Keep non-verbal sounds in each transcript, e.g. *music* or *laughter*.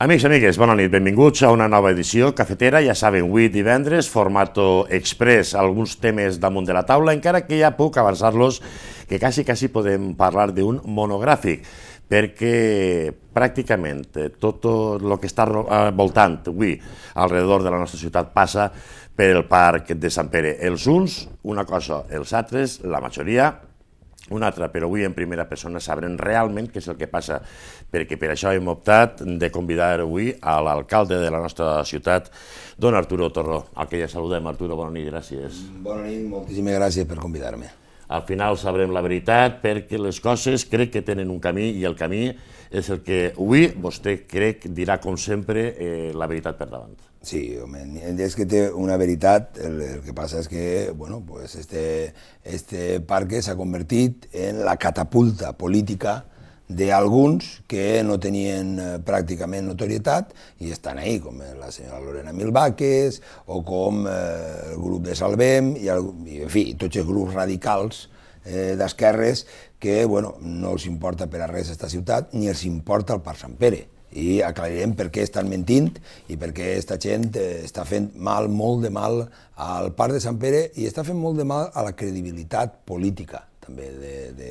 Amics i amigues, bona nit, benvinguts a una nova edició cafetera, ja saben, avui divendres, formato express, alguns temes damunt de la taula, encara que ja puc avançar-los que quasi, quasi podem parlar d'un monogràfic, perquè pràcticament tot el que està eh, voltant avui alrededor de la nostra ciutat passa pel parc de Sant Pere. Els uns, una cosa, els altres, la majoria, un altre, però avui en primera persona sabrem realment què és el que passa, perquè per això hem optat de convidar avui a l'alcalde de la nostra ciutat, don Arturo Torró, al que ja saludem. Arturo, bona nit, gràcies. Bona nit, moltíssimes gràcies per convidar-me. Al final sabrem la veritat perquè les coses crec que tenen un camí i el camí és el que avui vostè crec dirà, com sempre, eh, la veritat per davant. Sí, home, és que té una veritat, el, el que passa és que, bueno, pues este, este parque s'ha convertit en la catapulta política d'alguns que no tenien eh, pràcticament notorietat i estan ahí, com eh, la senyora Lorena Milbaques o com eh, el grup de Salvem i, el, i en fi, tots els grups radicals eh, d'esquerres que bueno, no els importa per a res aquesta ciutat ni els importa el Parc Sant Pere i aclarirem per què estan mentint i per què aquesta gent eh, està fent mal, molt de mal al Parc de Sant Pere i està fent molt de mal a la credibilitat política també de, de,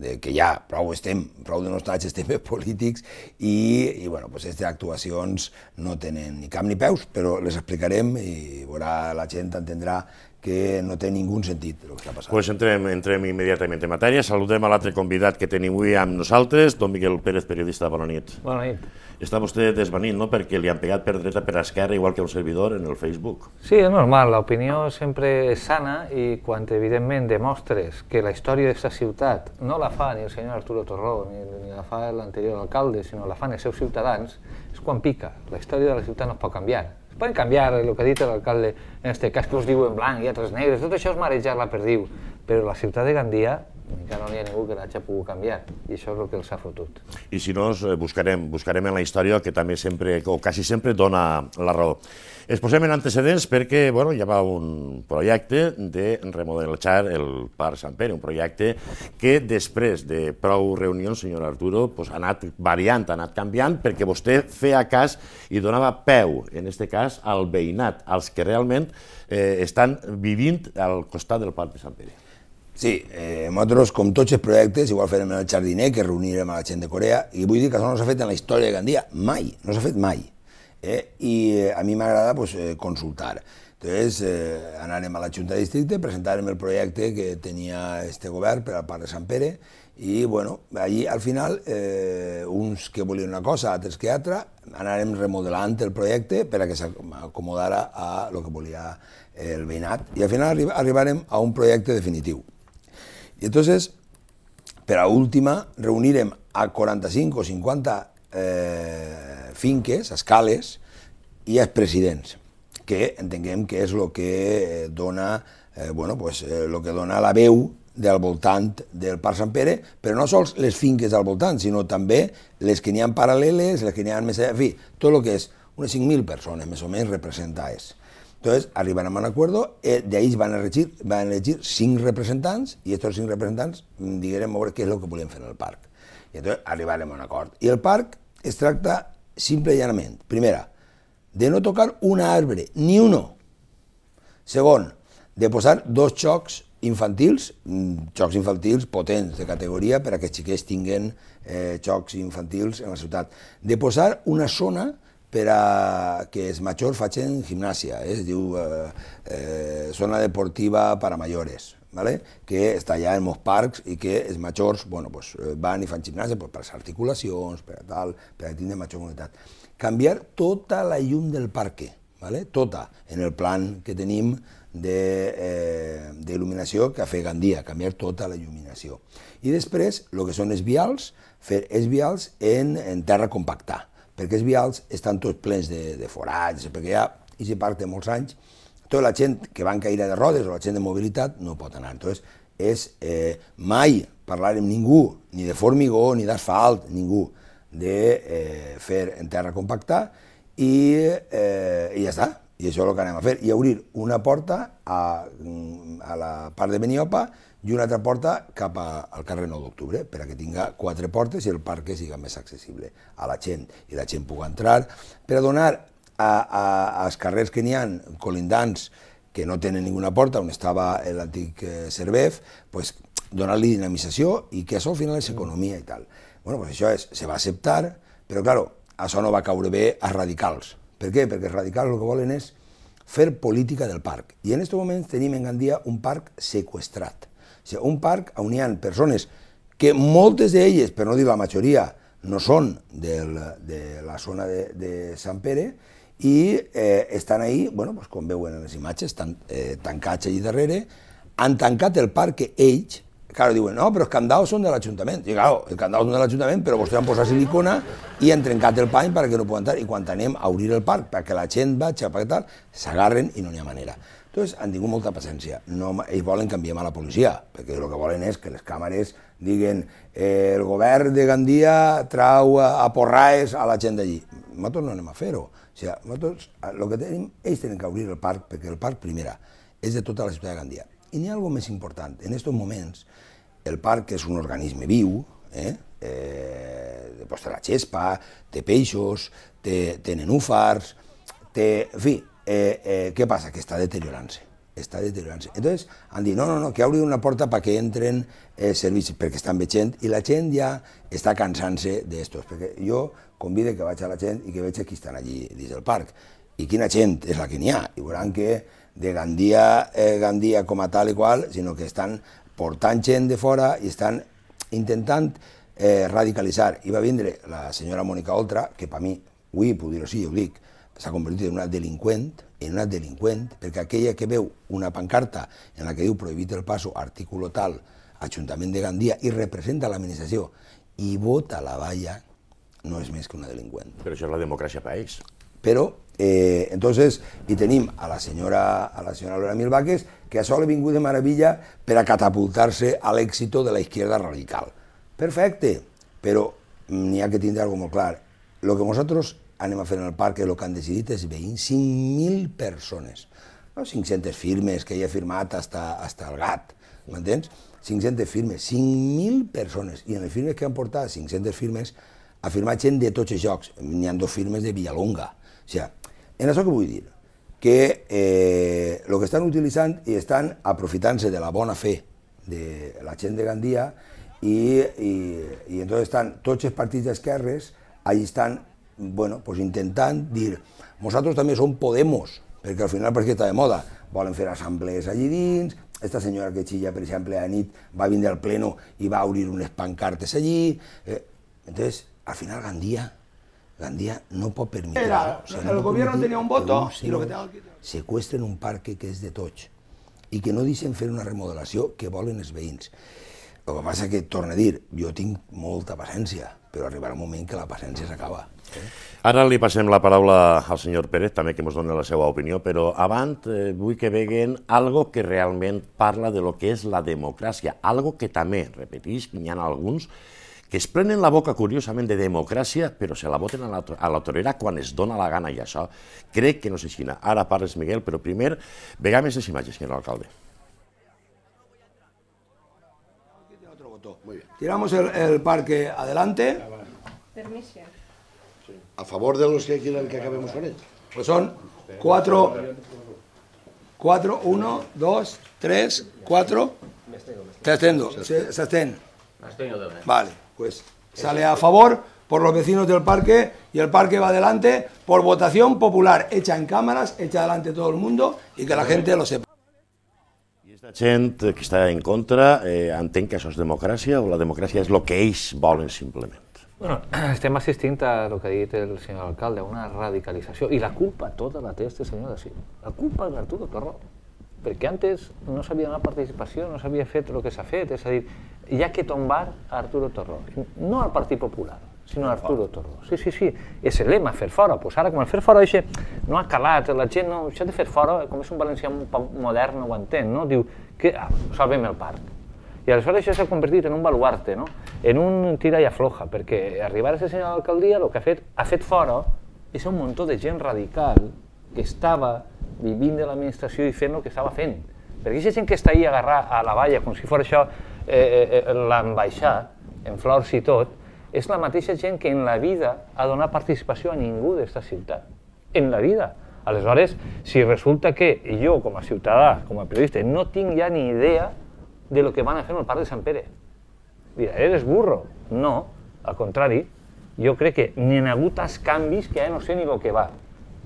de que ja prou estem, prou de nostalgia estem polítics i, i bueno, pues aquestes actuacions no tenen ni cap ni peus, però les explicarem i veurà, la gent entendrà que no té ningú sentit el que està passant. Pues entrem, entrem immediatament en matèria. Saludem a l'altre convidat que tenim avui amb nosaltres, don Miquel Pérez, periodista. Bona nit. Bona nit. Està vostè desvenint, no?, perquè li han pegat per dreta per esquerra, igual que un servidor, en el Facebook. Sí, és normal. L'opinió sempre és sana i quan, evidentment, demostres que la història d'aquesta ciutat no la fa ni el senyor Arturo Torró ni, ni la fa l'anterior alcalde, sinó la fan els seus ciutadans, és quan pica. La història de la ciutat no es pot canviar Poden canviar el que ha dit l'alcalde, en aquest cas que us diu en blanc i altres negres, tot això és marejar la perdiu, però la ciutat de Gandia encara no hi ha ningú que l'hagi pogut canviar, i això és el que els ha fotut. I si no, eh, buscarem, buscarem en la història que també sempre, o quasi sempre, dona la raó. Es posem en antecedents perquè bueno, hi va un projecte de remodelar el Parc Sant Pere, un projecte que després de prou reunions, senyor Arturo, pues, ha anat variant, ha anat canviant, perquè vostè feia cas i donava peu, en aquest cas, al veïnat, als que realment eh, estan vivint al costat del Parc de Sant Pere. Sí, eh, nosaltres, com tots els projectes, igual farem el jardiner, que reunirem a la gent de Corea, i vull dir que això no s'ha fet en la història de Gandia, mai, no s'ha fet mai. Eh? I eh, a mi m'agrada pues, eh, consultar. Entonces, eh, anàrem a la Junta de Districte, presentarem el projecte que tenia este govern per al Parc de Sant Pere, i bueno, allí al final, eh, uns que volien una cosa, altres que altra, anàrem remodelant el projecte per a que s'acomodara a el que volia el veïnat, i al final arrib arribarem a un projecte definitiu. I entonces, per a última, reunirem a 45 o 50 eh, finques, escales i els presidents, que entenguem que és el que eh, dona, eh, bueno, pues, eh, lo que dona la veu del voltant del Parc Sant Pere, però no sols les finques al voltant, sinó també les que n'hi ha paral·leles, les que n'hi ha més allà, en fi, tot el que és unes 5.000 persones més o menys representa és. Entonces, arribaran a un acuerdo, eh, de ahí van a elegir, van a elegir cinc representants, i aquests cinc representants mm, diguem a veure què és el que volem fer en el parc. I entonces arribarem a un acord. I el parc es tracta simple y llanament. Primera, de no tocar un arbre, ni uno. Segon, de posar dos xocs infantils, mm, xocs infantils potents de categoria per a que els xiquets tinguin eh, xocs infantils en la ciutat. De posar una zona per a que els majors facin gimnàsia, eh? es diu eh, eh, zona deportiva per a mayores. ¿vale? que està allà en molts parcs i que els majors bueno, pues, eh, van i fan gimnàsia pues, per les articulacions, per a tal, per a tindre major mobilitat. Canviar tota la llum del parc, ¿vale? tota, en el plan que tenim eh, d'il·luminació eh, que fer Gandia, canviar tota la il·luminació. I després, el que són els vials, fer els vials en, en terra compactada, perquè els vials estan tots plens de, de forats, perquè ja, i si part té molts anys, tota la gent que va en caire de rodes o la gent de mobilitat no pot anar. Entonces, és eh, mai parlar amb ningú, ni de formigó, ni d'asfalt, ningú, de eh, fer en terra compacta i, eh, i ja està. I això és el que anem a fer. I obrir una porta a, mm, a la part de Beniopa i una altra porta cap a, al carrer 9 d'octubre, per a que tinga quatre portes i el parc que siga més accessible a la gent i la gent pugui entrar, per a donar a, a, als carrers que n'hi ha, colindants que no tenen ninguna porta, on estava l'antic eh, Cervef, pues, donar-li dinamització i que això al final és economia i tal. Bueno, pues això és, se va acceptar, però claro, això no va caure bé a radicals. Per què? Perquè els radicals el que volen és fer política del parc. I en aquest moment tenim en Gandia un parc sequestrat. O sigui, un parc on hi ha persones que moltes d'elles, per no dir la majoria, no són del, de la zona de, de Sant Pere, i eh, estan ahí, bueno, pues, com veuen en les imatges, estan eh, tancats allà darrere, han tancat el parc que ells, claro, diuen, no, però els candaus són de l'Ajuntament. I claro, els candaus són de l'Ajuntament, però vostè han posat silicona i han trencat el pany perquè no puguen entrar. I quan anem a obrir el parc perquè la gent va a tal, s'agarren i no n'hi ha manera. Entonces, han tingut molta paciència. No, ells volen que enviem a la policia, perquè el que volen és que les càmeres diguen eh, el govern de Gandia trau a, a porraes a la gent d'allí. Nosaltres no anem a fer-ho. O sigui, nosaltres el eh, que tenim, ells tenen que obrir el parc, perquè el parc, primera, és de tota la ciutat de Gandia. I n'hi ha alguna més important. En aquests moments, el parc és un organisme viu, eh? Eh, pues, té la xespa, té peixos, té, té nenúfars, té... En fi, eh, eh, què passa? Que està deteriorant-se està deteriorant-se. Entonces, han dit, no, no, no, que obri una porta perquè entren eh, servicis, perquè estan veient, i la gent ja està cansant-se d'estos, perquè jo convide que vaig a la gent i que veig qui estan allí dins del parc i quina gent és la que n'hi ha. I veuran que de Gandia, eh, Gandia com a tal i qual, sinó que estan portant gent de fora i estan intentant eh, radicalitzar. I va vindre la senyora Mònica Oltra, que per mi, avui puc dir-ho sí, ho dic, s'ha convertit en una delinqüent, en una delinqüent, perquè aquella que veu una pancarta en la que diu prohibit el passo, article tal, Ajuntament de Gandia, i representa l'administració, i vota la valla no és més que una delinqüent. Però això és la democràcia país. Però, eh, entonces, i tenim a la senyora, a la senyora Laura Milbaques, que això li ha vingut de meravella per a catapultar-se a l'èxit de la izquierda radical. Perfecte, però n'hi ha que tindre alguna molt clar. El que nosaltres anem a fer en el parc, el que han decidit és veïn 5.000 persones. No 500 firmes que hi ha firmat hasta, hasta el gat, m'entens? 500 firmes, 5.000 persones. I en les firmes que han portat 500 firmes, ha firmat gent de tots els jocs, n'hi ha dos firmes de Villalonga. O sigui, en això que vull dir, que eh, que estan utilitzant i estan aprofitant-se de la bona fe de la gent de Gandia i, i, i entonces estan tots els partits d'esquerres allí estan bueno, pues intentant dir nosaltres també som Podemos, perquè al final perquè està de moda, volen fer assemblees allí dins, esta senyora que xilla, per exemple, a nit va vindre al pleno i va obrir unes pancartes allí, eh, entonces al final Gandía, Gandía no puede permitir... Era, o sea, no el gobierno tenía un voto un y lo que tenga que... Secuestren un parque que es de Toch y que no dicen fer una remodelació que volen els veïns. Lo que es que, torna a dir, jo tinc molta paciència, però arribarà un moment que la paciència acaba. Eh? Ara li passem la paraula al senyor Pérez, també que ens doni la seva opinió, però abans eh, vull que veguen algo que realment parla de lo que és la democràcia, algo que també, repetís, n'hi ha alguns que es la boca, curiosamente de democracia, pero se la voten a la, a la torera cuando es dona la gana, ya eso Cree que nos esquina. Ahora parles, Miguel, pero primero, vegame esas imágenes, señor alcalde. Tiramos el, parque adelante. Permiso. A favor de los que quieran que acabemos con él. Pues son cuatro, cuatro, uno, dos, tres, cuatro. Me estengo. Se Vale pues sale a favor por los vecinos del parque y el parque va adelante por votación popular, hecha en cámaras, hecha adelante todo el mundo y que la gente lo sepa. Y esta gente que está en contra, eh, que o la democracia es lo que es volen simplemente. Bueno, *clears throat* estem assistint a lo que ha el señor alcalde, una radicalización. Y la culpa toda la tiene este señor así La culpa de Arturo Torró. perquè antes no s'havia donat participació, no s'havia fet el que s'ha fet, és a dir, hi ha que tombar a Arturo Torró, no al Partit Popular, sinó a Arturo Torró. Sí, sí, sí, és el lema, fer fora. Pues ara, com el fer fora això no ha calat, la gent no... Això de fer fora, com és un valencià modern, no ho entén, no? Diu, que ah, salvem el parc. I aleshores això s'ha convertit en un baluarte, no? En un tira i afloja, perquè arribar a ser senyor d'alcaldia el que ha fet, ha fet fora és un muntó de gent radical que estava vivint de l'administració i fent el que estava fent. Perquè aquesta gent que està a agarrar a la valla com si fos això eh, eh, eh, l'ambaixat, en flors i tot, és la mateixa gent que en la vida ha donat participació a ningú d'esta ciutat. En la vida. Aleshores, si resulta que jo, com a ciutadà, com a periodista, no tinc ja ni idea de lo que van a fer en el parc de Sant Pere. Dirà, eres burro. No, al contrari, jo crec que n'hi ha hagut els canvis que ja no sé ni el que va.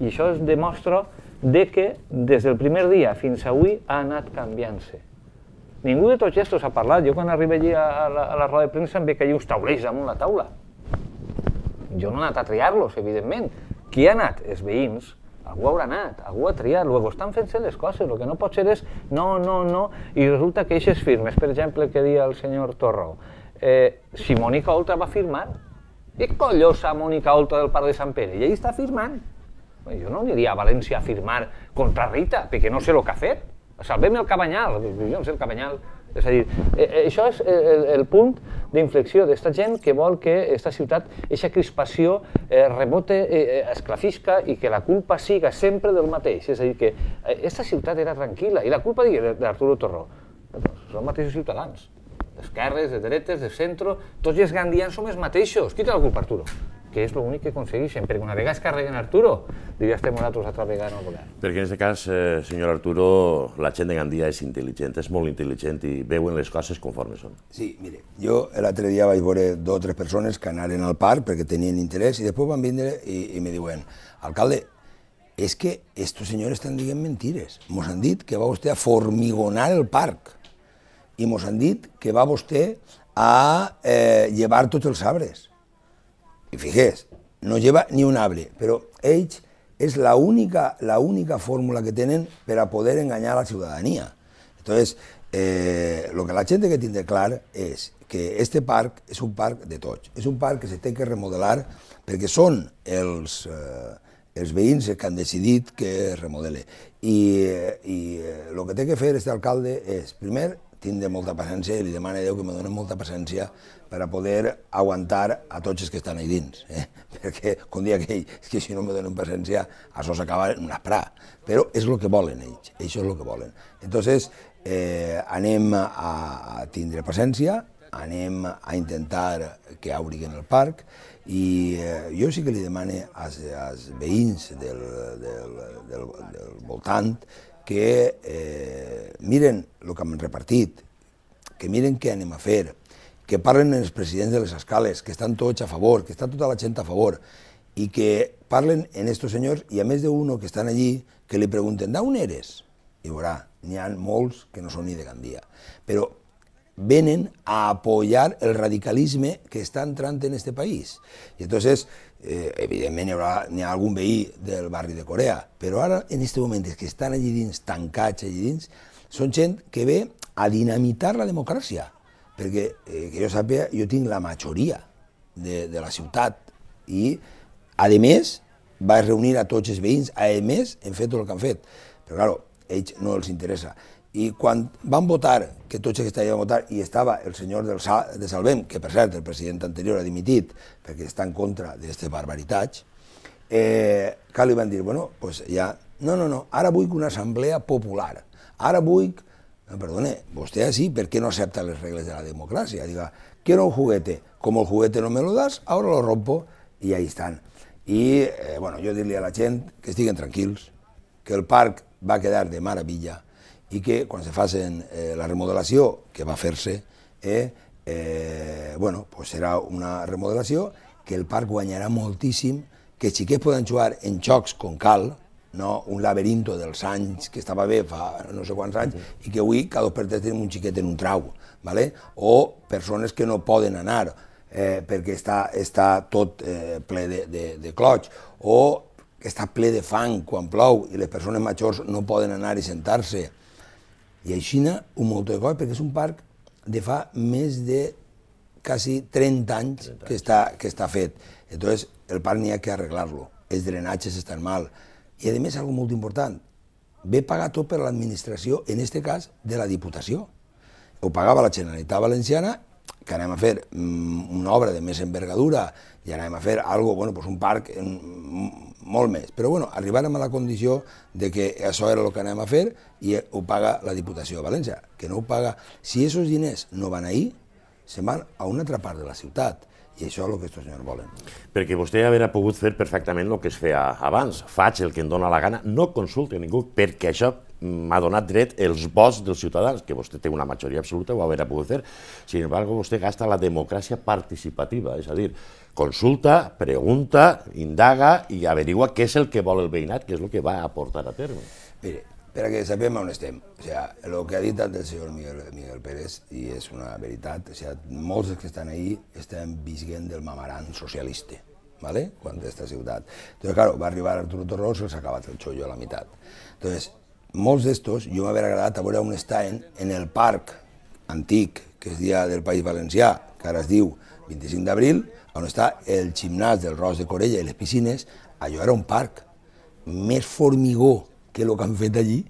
I això es demostra de que des del primer dia fins avui ha anat canviant-se. Ningú de tots gestos ha parlat. Jo quan arribo allà a la, a la roda de premsa em ve que hi ha uns taulells damunt la taula. Jo no he anat a triar-los, evidentment. Qui ha anat? Els veïns. Algú haurà anat, algú ha triat, luego estan fent-se les coses, el que no pot ser és no, no, no, i resulta que eixes firmes, per exemple, que dia el senyor Torró, eh, si Mònica Oltra va firmar, què collosa Mònica Oltra del Parc de Sant Pere? I ell està firmant jo no aniria a València a firmar contra Rita, perquè no sé el que ha fet. Salvem el Cabanyal, jo no sé el Cabanyal. És a dir, eh, eh, això és el, el punt d'inflexió d'esta gent que vol que aquesta ciutat, aquesta crispació, eh, rebote, eh, eh esclafisca i que la culpa siga sempre del mateix. És a dir, que aquesta ciutat era tranquil·la i la culpa d'Arturo Torró. Són mateixos ciutadans d'esquerres, de dretes, de centre, tots els gandians som els mateixos. Qui té la culpa, Arturo? que és l'únic que aconsegueixen, perquè una vegada es carreguen Arturo, diria estem nosaltres altra vegada al govern. Perquè en aquest cas, eh, senyor Arturo, la gent de Gandia és intel·ligent, és molt intel·ligent i veuen les coses conforme són. Sí, mire, jo l'altre dia vaig veure dos o tres persones que anaren al parc perquè tenien interès i després van vindre i, i me diuen, alcalde, és que estos senyors estan dient mentires. Mos han dit que va vostè a formigonar el parc i mos han dit que va vostè a eh, llevar tots els arbres. Y fijéis, no lleva ni un hable, pero Age es la única, la única fórmula que tienen para poder engañar a la ciudadanía. Entonces, eh, lo que la gente que tiene claro és que este parc és un parc de tots, és un parc que se té que remodelar perquè són els, eh, els veïns que han decidit que es remodele. I, eh, i el eh, que té que fer este alcalde és, primer, tindre molta paciència i li demana a Déu que me doni molta paciència per a poder aguantar a tots els que estan ahí dins, eh? *laughs* perquè, com dia aquell, és que si no me donen presència, això s'acaba en una esprà. però és el que volen ells, això és el que volen. Entonces, eh, anem a, tindre presència, anem a intentar que obriguin el parc i eh, jo sí que li demane als, als veïns del, del, del, del voltant que eh, miren el que hem repartit, que miren què anem a fer, que parlen els presidents de les escales, que estan tots a favor, que està tota la gent a favor, i que parlen en estos senyors, i a més d'un que estan allí, que li pregunten d'on eres? I veurà, n'hi ha molts que no són ni de Gandia. Però venen a apoyar el radicalisme que està entrant en este país. I entonces, eh, evidentment, n'hi haurà ha algun veí del barri de Corea, però ara, en este moment, que estan allí dins, tancats allí dins, són gent que ve a dinamitar la democràcia perquè, eh, que jo sàpiga, jo tinc la majoria de, de la ciutat i, a més, vaig reunir a tots els veïns, a més, hem fet tot el que han fet. Però, claro, ells no els interessa. I quan van votar, que tots els que estaven a votar, i estava el senyor del Sa de Salvem, que per cert el president anterior ha dimitit perquè està en contra d'aquestes barbaritats, eh, clar, li van dir, bueno, pues ja, no, no, no, ara vull una assemblea popular, ara vull no, perdone, és així, per què no accepta les regles de la democràcia? Diga, quiero un juguete, como el juguete no me lo das, ahora lo rompo i ahí están. I, eh, bueno, jo dir-li a la gent que estiguen tranquils, que el parc va quedar de meravella i que quan se facen eh, la remodelació que va fer-se, eh, eh, bueno, pues serà una remodelació que el parc guanyarà moltíssim, que els xiquets poden jugar en jocs com cal, no? un laberinto dels anys que estava bé fa no sé quants anys i que avui cada dos per tres tenim un xiquet en un trau, ¿vale? o persones que no poden anar eh, perquè està, està tot eh, ple de, de, de cloig, o que està ple de fang quan plou i les persones majors no poden anar i sentar-se. I a Xina un molt de coll perquè és un parc de fa més de quasi 30 anys, 30 anys. Que, està, que està fet. Llavors, el parc n'hi ha que arreglar-lo. Els drenatges estan mal, i a més, algo molt important, ve pagar tot per l'administració, en aquest cas, de la Diputació. Ho pagava la Generalitat Valenciana, que anem a fer mm, una obra de més envergadura i anem a fer algo, bueno, pues un parc mm, molt més. Però bueno, arribàrem a la condició de que això era el que anem a fer i eh, ho paga la Diputació de València, que no ho paga... Si aquests diners no van ahir, se van a una altra part de la ciutat. I això és el que aquests senyors volen. Perquè vostè haurà pogut fer perfectament el que es feia abans. Faig el que em dóna la gana, no consulte ningú, perquè això m'ha donat dret els vots dels ciutadans, que vostè té una majoria absoluta, ho haurà pogut fer. Sin embargo, vostè gasta la democràcia participativa, és a dir, consulta, pregunta, indaga i averigua què és el que vol el veïnat, què és el que va aportar a terme. Mire, perquè sapem on estem. O sigui, el que ha dit el senyor Miguel, Miguel Pérez, i és una veritat, o sigui, molts dels que estan ahí estan visquent del mamaran socialista, ¿vale? quan d'esta ciutat. Entonces, claro, va arribar Arturo Torró i s'ha acabat el xollo a la meitat. Entonces, molts d'estos, jo m'hauria agradat a veure on estaven en el parc antic, que és dia del País Valencià, que ara es diu 25 d'abril, on està el gimnàs del Ros de Corella i les piscines, allò era un parc, més formigó que el que han fet allí,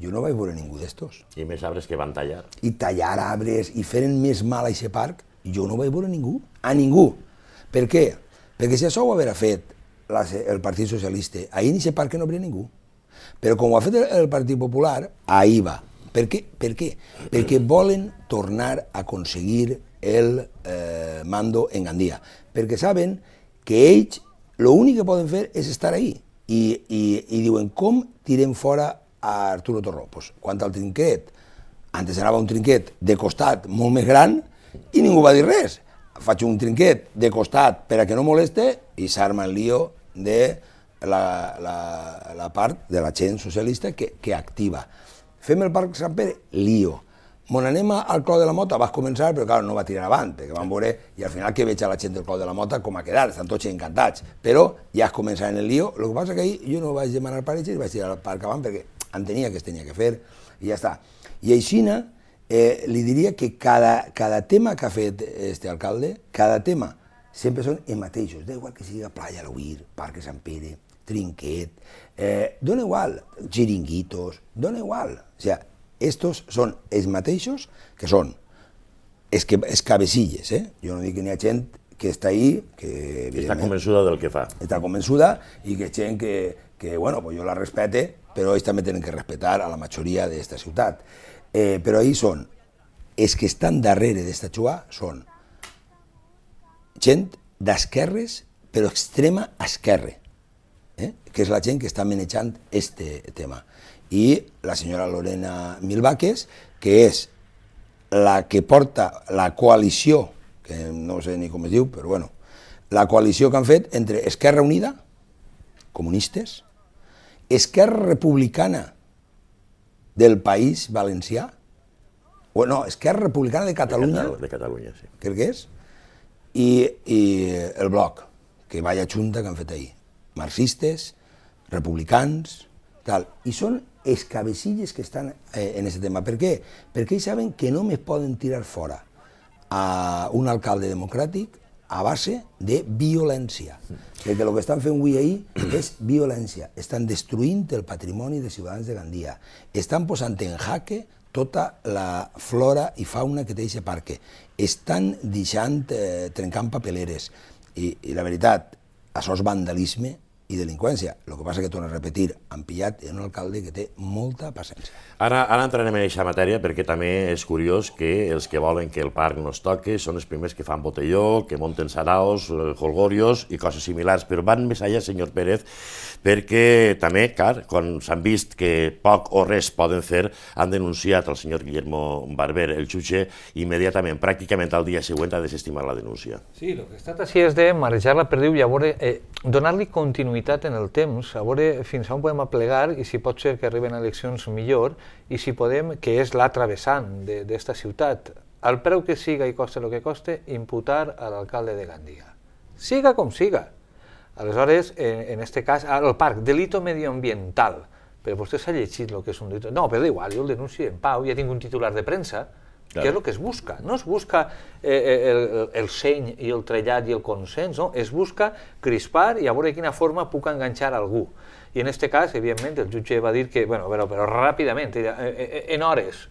jo no vaig veure ningú d'estos. I més arbres que van tallar. I tallar arbres, i feren més mal a aquest parc, jo no vaig veure ningú, a ningú. Per què? Perquè si això ho haguera fet la, el Partit Socialista, ahir en aquest parc no hauria ningú. Però com ho ha fet el, el Partit Popular, ahir va. Per què? Per què? Perquè volen tornar a aconseguir el eh, mando en Gandia. Perquè saben que ells l'únic que poden fer és estar ahí. I, i, i diuen, com tirem fora a Arturo Torropos. Quant al trinquet, antes anava un trinquet de costat molt més gran i ningú va dir res. Faig un trinquet de costat per a que no moleste i s'arma el lío de la, la, la part de la gent socialista que, que activa. Fem el Parc Sant Pere, lío Mon anem al Clau de la Mota, vas començar, però clar, no va tirar avant, que van veure, i al final que veig a la gent del Clau de la Mota com a quedar, estan tots encantats, però ja es començat en el lío, el que passa que ahir jo no vaig demanar parelles i vaig tirar per acabant avant perquè entenia que es tenia que fer, i ja està. I aixina, eh, li diria que cada, cada tema que ha fet este alcalde, cada tema, sempre són els mateixos, da igual que sigui la playa, l'Uir, Parc Sant Pere, Trinquet, eh, dona igual, xiringuitos, dona igual, o sigui, sea, Estos són ells mateixos, que són es que es cabecilles, eh? Jo no dic que n'hi ha gent que està ahí, que... que està convençuda del que fa. Està convençuda i que gent que, que bueno, pues jo la respete, però ells també tenen que respetar a la majoria d'esta ciutat. Eh, però ahir són, els que estan darrere d'esta xua són gent d'esquerres, però extrema esquerre, eh? que és la gent que està manejant este tema i la senyora Lorena Milvaques, que és la que porta la coalició, que no sé ni com es diu, però bueno, la coalició que han fet entre Esquerra Unida, comunistes, Esquerra Republicana del País Valencià, o no, Esquerra Republicana de Catalunya, de, Catalu de Catalunya sí. crec que és, i, i el Bloc, que vaya junta que han fet ahir, marxistes, republicans, tal, i són cabecilles que estan eh, en aquest tema. Per què? Perquè ells saben que només poden tirar fora a un alcalde democràtic a base de violència. Perquè *clears throat* el que estan fent avui ahir és violència. Estan destruint el patrimoni de ciutadans de Gandia. Estan posant en jaque tota la flora i fauna que té aquest parc. Estan deixant, eh, trencant papeleres. I, I la veritat, això és vandalisme i delinqüència. El que passa que, torno a repetir, han pillat en un alcalde que té molta paciència. Ara, ara entrarem en aquesta matèria perquè també és curiós que els que volen que el parc no es toqui són els primers que fan botelló, que monten saraos, jolgorios eh, i coses similars, però van més allà, senyor Pérez, perquè també, car, quan s'han vist que poc o res poden fer, han denunciat el senyor Guillermo Barber, el jutge, immediatament, pràcticament al dia següent, ha desestimat la denúncia. Sí, el que ha estat així és de marejar la perdiu i llavors eh, donar-li continuïtat limitat en el temps, a veure fins on podem aplegar i si pot ser que arriben eleccions millor i si podem, que és la travessant d'esta ciutat, al preu que siga i costa el que coste, imputar a l'alcalde de Gandia. Siga com siga. Aleshores, en aquest cas, el parc, delito medioambiental, però vostè s'ha llegit el que és un delito. No, però igual, jo el denuncio en pau, ja tinc un titular de premsa, Clar. que és el que es busca. No es busca eh, eh, el, el seny i el trellat i el consens, no? es busca crispar i a veure quina forma puc enganxar algú. I en aquest cas, evidentment, el jutge va dir que, bueno, però, però ràpidament, eh, eh, en hores,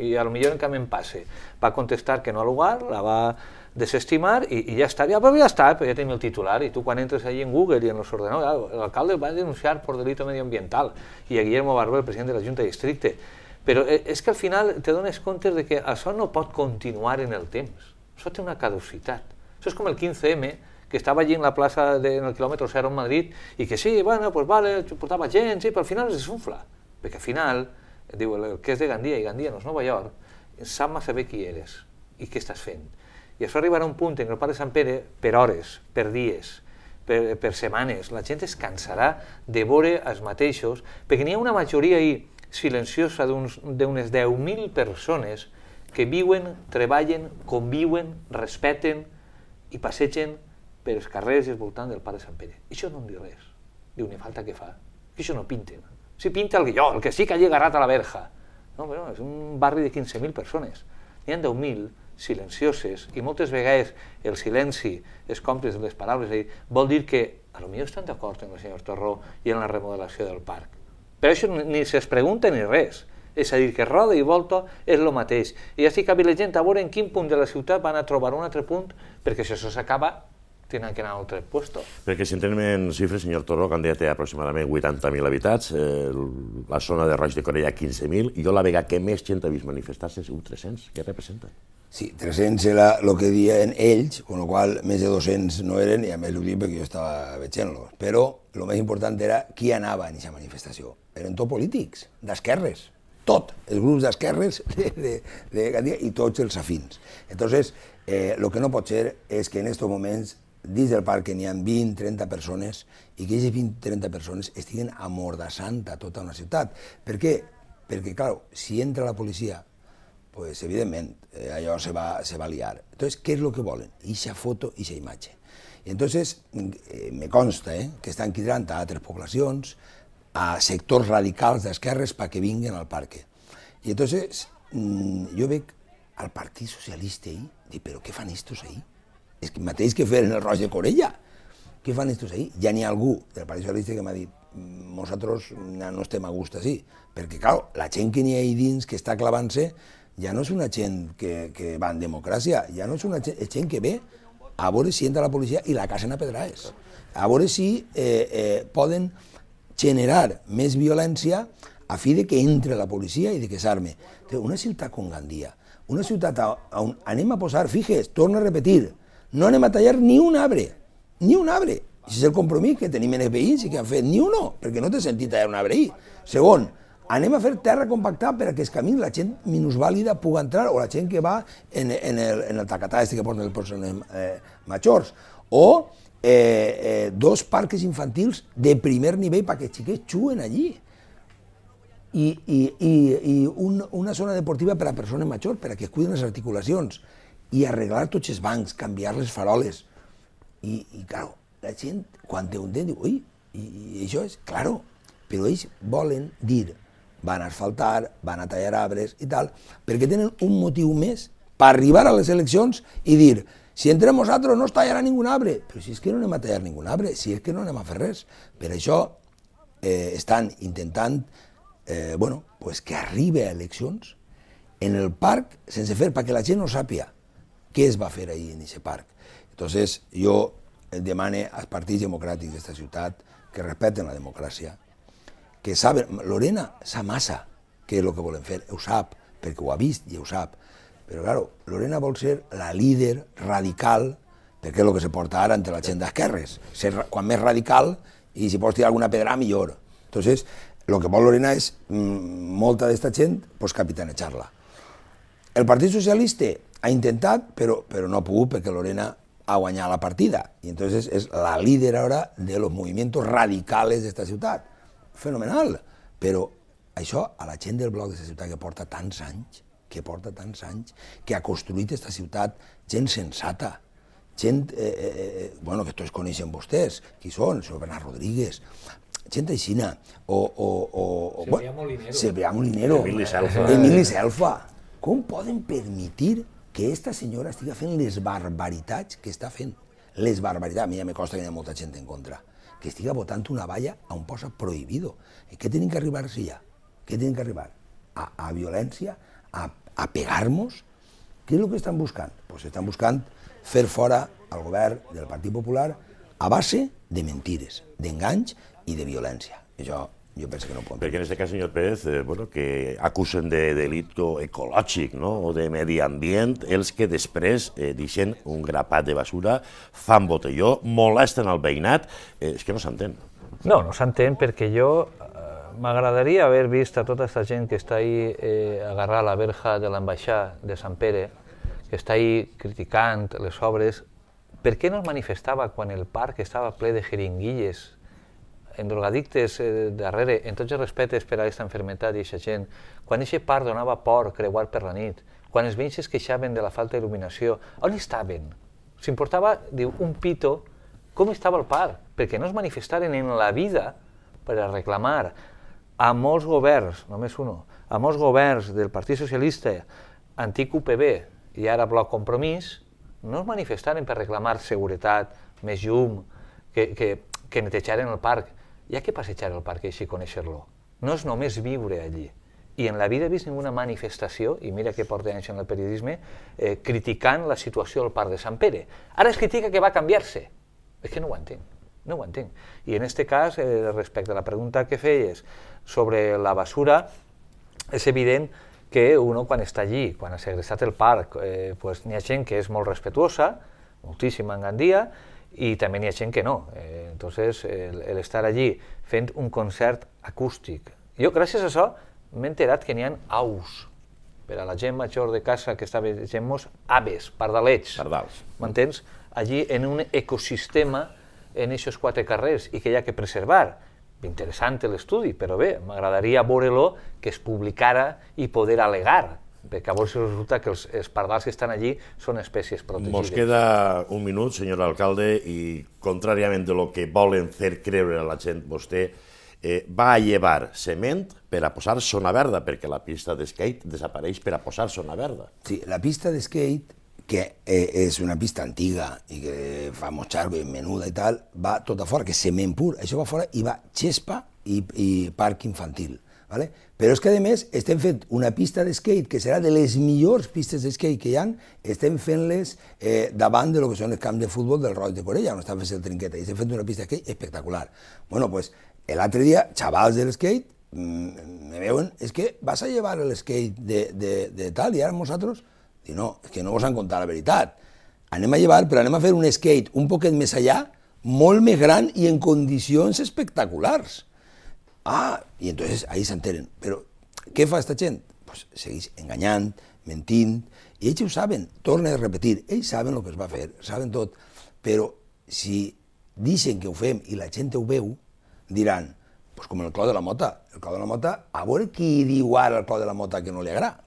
i a lo millor en canvi em passe. Va contestar que no al lugar, la va desestimar i, i ja està, ja, però ja està, però ja tenim el titular i tu quan entres allí en Google i en els ordenadors, l'alcalde va denunciar per delito medioambiental i a Guillermo Barber, el president de la Junta de Districte, però eh, és que al final te dones compte de que això no pot continuar en el temps. Això té una caducitat. Això és com el 15M, que estava allí en la plaça, de, en el quilòmetre 0 en Madrid, i que sí, bueno, pues vale, portava gent, sí, però al final es desunfla. Perquè al final, diu, el que és de Gandia, i Gandia no és Nova York, sap massa bé qui eres i què estàs fent. I això arribarà a un punt en què el Pare Sant Pere, per hores, per dies, per, per setmanes, la gent es cansarà de veure els mateixos, perquè n'hi ha una majoria ahir silenciosa d'unes 10.000 persones que viuen, treballen, conviuen, respeten i passegen per els carrers i els voltants del Parc de Sant Pere. Això no em diu res. Diu, ni falta que fa. Això no pinten. Si pinta el guió, el que sí que ha llegat a la verja. No, però és un barri de 15.000 persones. N'hi ha 10.000 silencioses i moltes vegades el silenci és còmplice de les paraules. És dir, vol dir que a lo millor estan d'acord amb el senyor Torró i en la remodelació del parc però això ni se'ls pregunta ni res. És a dir, que roda i volta és el mateix. I ja estic gent a veure en quin punt de la ciutat van a trobar un altre punt, perquè si això s'acaba tenen que anar a un altre lloc. Perquè si entrem en xifres, senyor Torró, que en dia té aproximadament 80.000 habitats, eh, la zona de Roig de Corella 15.000, i jo la vega que més gent ha vist manifestar-se és un 300. Què representa? Sí, 300 era el que diuen ells, amb el qual més de 200 no eren, i a més ho dic perquè jo estava veient-los. Però el més important era qui anava en aquesta manifestació. Eren tot polítics, d'esquerres, tot, els grups d'esquerres *laughs* de, de, de Gandia i tots els afins. Entonces, eh, el que no pot ser és que en aquests moments dins del parc n'hi ha 20-30 persones i que aquestes 20-30 persones estiguen amordassant a tota una ciutat. Per què? Perquè, clar, si entra la policia pues evidentment eh, allò se va, se va a liar. Entonces, què és lo que volen? Ixa foto, ixa imatge. I entonces, eh, me consta eh, que estan quidrant a altres poblacions, a sectors radicals d'esquerres perquè vinguin al parc. I entonces, mm, jo veig al Partit Socialista ahir, dic, però què fan estos ahir? És que mateix que feren el Roig de Corella. Què fan estos ahir? Ja n'hi ha algú del Partit Socialista que m'ha dit, mmm, nosaltres mm, no estem a gust així, perquè, clar, la gent que n'hi ha ahir dins, que està clavant-se, ja no és una gent que, que va en democràcia, ja no és una gent, és gent que ve a veure si entra la policia i la casa a pedraes, a veure si eh, eh, poden generar més violència a fi de que entre la policia i de que s'arme. Una ciutat com Gandia, una ciutat on anem a posar, figes, torno a repetir, no anem a tallar ni un arbre, ni un arbre. Si és el compromís que tenim en els veïns i que han fet ni un no, perquè no té sentit tallar un arbre ahir. Segon, anem a fer terra compactada per a que els camins la gent minusvàlida pugui entrar, o la gent que va en, en el, en el tacatà este que porten els persones eh, majors, o eh, eh, dos parques infantils de primer nivell perquè els xiquets juguen allí. I, i, i, i un, una zona deportiva per a persones majors, per a que es cuiden les articulacions, i arreglar tots els bancs, canviar les faroles. I, i claro, la gent, quan té un dent, diu, ui, i, i això és, claro, però ells volen dir van a asfaltar, van a tallar arbres i tal, perquè tenen un motiu més per arribar a les eleccions i dir si entrem nosaltres no es tallarà ningú arbre. Però si és que no anem a tallar ningú arbre, si és que no anem a fer res. Per això eh, estan intentant eh, bueno, pues que arribi a eleccions en el parc sense fer perquè la gent no sàpia què es va fer ahir en aquest parc. Entonces, jo demane als partits democràtics d'aquesta ciutat que respeten la democràcia, que saben, Lorena massa que és el que volen fer, ho sap, perquè ho ha vist i ho sap. Però, claro, Lorena vol ser la líder radical, perquè és el que se porta ara entre la gent d'esquerres, ser quan més radical i si pots tirar alguna pedra, millor. Entonces, el que vol Lorena és mm, molta d'esta gent pues, capitanejar-la. El Partit Socialista ha intentat, però, però no ha pogut perquè Lorena ha guanyat la partida. I entonces és la líder ara de los movimientos radicales d'esta ciutat fenomenal, però això a la gent del bloc de la ciutat que porta tants anys, que porta tants anys, que ha construït aquesta ciutat gent sensata, gent, eh eh, eh, eh, bueno, que tots coneixen vostès, qui són, el Bernat Rodríguez, gent aixina, o... o, o, o Cebrià Molinero. Cebrià Molinero. Emili Selfa. Emili Selfa. Com poden permetir que aquesta senyora estiga fent les barbaritats que està fent? Les barbaritats. A mi ja me costa que hi ha molta gent en contra que estiga votant una valla a un posa prohibido. I eh, què tenen que arribar si ja? Què tenen que arribar? A, a violència? A, a pegar-nos? Què és el que estan buscant? Pues estan buscant fer fora al govern del Partit Popular a base de mentides, d'enganys i de violència. I jo Yo penso que no pot. Perquè en aquest cas, senyor Pérez, eh, bueno, que acusen de delito ecològic no? o de medi ambient els que després eh, deixen un grapat de basura, fan botelló, molesten al veïnat, eh, és que no s'entén. No, no s'entén perquè jo eh, m'agradaria haver vist a tota aquesta gent que està ahí eh, agarrada la verja de l'ambaixà de Sant Pere, que està ahí criticant les obres, per què no es manifestava quan el parc estava ple de jeringuilles en drogadictes eh, darrere, en tots els respectes per a aquesta enfermetat i aquesta gent, quan aquest par donava por creuar per la nit, quan els veïns es queixaven de la falta d'il·luminació, on estaven? S'importava, diu, un pito, com estava el parc? Perquè no es manifestaren en la vida per a reclamar a molts governs, només uno, a molts governs del Partit Socialista, antic UPB i ara Bloc Compromís, no es manifestaren per reclamar seguretat, més llum, que, que, que netejaren el parc hi ha que passejar el parc així i conèixer-lo. No és només viure allí. I en la vida he vist ninguna manifestació, i mira que porta anys en el periodisme, eh, criticant la situació del parc de Sant Pere. Ara es critica que va canviar-se. És que no ho entenc. No ho entenc. I en aquest cas, eh, respecte a la pregunta que feies sobre la basura, és evident que uno quan està allí, quan ha segrestat el parc, eh, pues, n'hi ha gent que és molt respetuosa, moltíssima en Gandia, i també n'hi ha gent que no. Eh, entonces, el, el, estar allí fent un concert acústic. Jo, gràcies a això, m'he enterat que n'hi ha aus. Per a la gent major de casa que està veient-nos, aves, pardalets. Pardals. M'entens? Allí, en un ecosistema, en aquests quatre carrers, i que hi ha que preservar. Interessant l'estudi, però bé, m'agradaria veure-lo que es publicara i poder alegar perquè llavors resulta que els espardals que estan allí són espècies protegides. Nos queda un minut, senyor alcalde, i contràriament de lo que volen fer creure a la gent, vostè eh, va a llevar cement per a posar zona verda, perquè la pista skate desapareix per a posar zona verda. Sí, la pista skate, que eh, és una pista antiga i que fa motxar ben menuda i tal, va tota fora, que és cement pur, això va fora i va xespa i, i parc infantil Vale? Però és que, a més, estem fent una pista d'skate que serà de les millors pistes d'skate que hi han, estem fent-les eh, davant de lo que són els camps de futbol del Roig de Corella, on estan fent el trinquet, i estem fent una pista d'skate espectacular. Bueno, pues, l'altre dia, xavals de l'skate, mm, me veuen, és es que vas a llevar l'skate de, de, de tal, i ara nosaltres, dic, no, és que no vos han contat la veritat. Anem a llevar, però anem a fer un skate un poquet més allà, molt més gran i en condicions espectaculars. Ah, i entonces ahí s'enteren. Però què fa aquesta gent? Pues segueix enganyant, mentint, i ells ho saben, torna a repetir, ells saben el que es va fer, saben tot, però si deixen que ho fem i la gent ho veu, diran, pues com el clau de la mota, el clau de la mota, a veure qui diu ara el clau de la mota que no li agrada.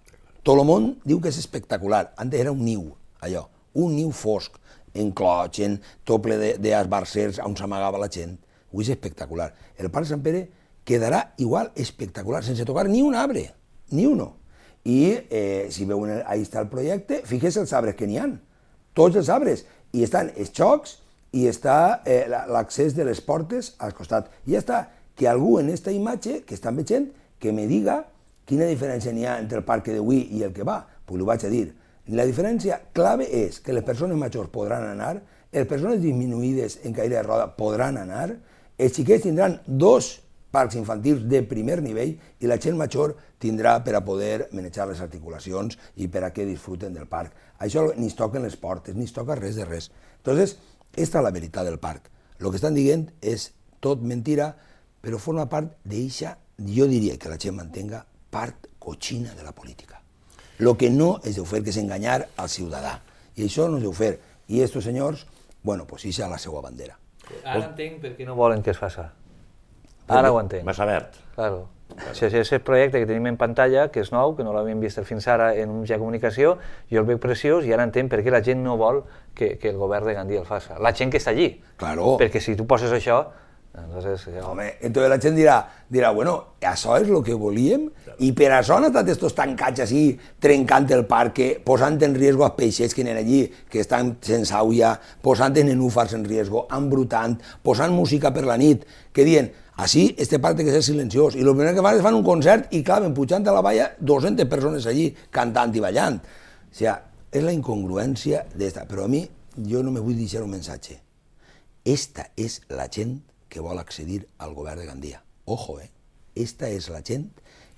Tot el món diu que és espectacular, antes era un niu, allò, un niu fosc, en clotx, en tot d'esbarcers on s'amagava la gent, avui és espectacular. El parc Sant Pere quedará igual espectacular, sense tocar ni un arbre, ni uno. I eh, si veuen, ahí està el projecte, fixés els arbres que n'hi han, tots els arbres, i estan els xocs i està eh, l'accés de les portes al costat. I ja està, que algú en aquesta imatge que estan veient, que me diga quina diferència n'hi ha entre el parc de Wii i el que va, pues ho vaig a dir. La diferència clave és que les persones majors podran anar, les persones disminuïdes en caire de roda podran anar, els xiquets tindran dos parcs infantils de primer nivell i la gent major tindrà per a poder manejar les articulacions i per a que disfruten del parc. Això ni es toquen les portes, ni es toca res de res. Entonces, esta és la veritat del parc. El que estan dient és tot mentira, però forma part d'eixa, jo diria que la gent mantenga, part cochina de la política. El que no es deu fer que és enganyar al ciutadà. I això no es deu fer. I estos senyors, bueno, pues ixa la seva bandera. Ara entenc per què no volen que es faça. Ara ho entenc. Més obert. Claro. Claro. O és el projecte que tenim en pantalla, que és nou, que no l'havíem vist fins ara en un mitjà de comunicació, jo el veig preciós i ara entenc per què la gent no vol que, que el govern de Gandia el faci. La gent que està allí. Claro. Perquè si tu poses això, Entonces, ja... Home, entonces la gent dirà, dirà, bueno, això és el que volíem i per això han estat aquests tancats així, trencant el parc, posant en riesgo els peixets que n'eren allí, que estan sense aulla, posant en nenúfars en riesgo, embrutant, posant música per la nit, que dient, així, este parc ha que ser silenciós. I el primer que fan és fan un concert i claven pujant a la valla 200 persones allí cantant i ballant. O sigui, és la incongruència d'esta. Però a mi, jo no me vull deixar un missatge. Esta és la gent que vol accedir al govern de Gandia. Ojo, eh? Esta és la gent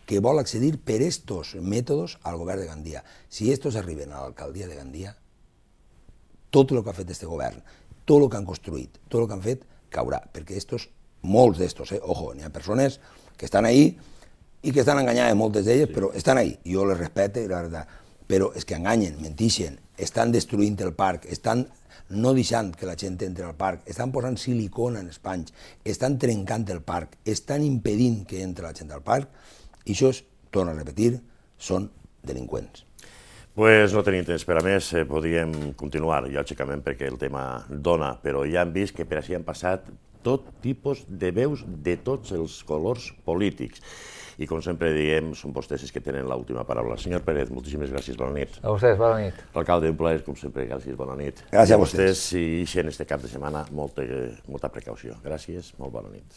que vol accedir per estos mètodes al govern de Gandia. Si estos arriben a l'alcaldia de Gandia, tot el que ha fet este govern, tot el que han construït, tot el que han fet, caurà, perquè estos molts d'estos, eh? ojo, n'hi ha persones que estan ahí i que estan enganyades, moltes d'elles, sí. però estan ahí, jo les respecte, la veritat, però és que enganyen, mentixen, estan destruint el parc, estan no deixant que la gent entri al parc, estan posant silicona en els panys, estan trencant el parc, estan impedint que entri la gent al parc, i això, torno a repetir, són delinqüents. Pues no tenim temps per a més, eh, podríem continuar, lògicament, perquè el tema dona, però ja hem vist que per així han passat tot tipus de veus de tots els colors polítics. I com sempre diem, són vostès els que tenen l'última paraula. Senyor Pérez, moltíssimes gràcies, bona nit. A vostès, bona nit. Alcalde, un plaer, com sempre, gràcies, bona nit. Gràcies a vostès. I a vostès, en este cap de setmana, molta, molta precaució. Gràcies, molt bona nit.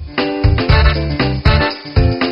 Thank you.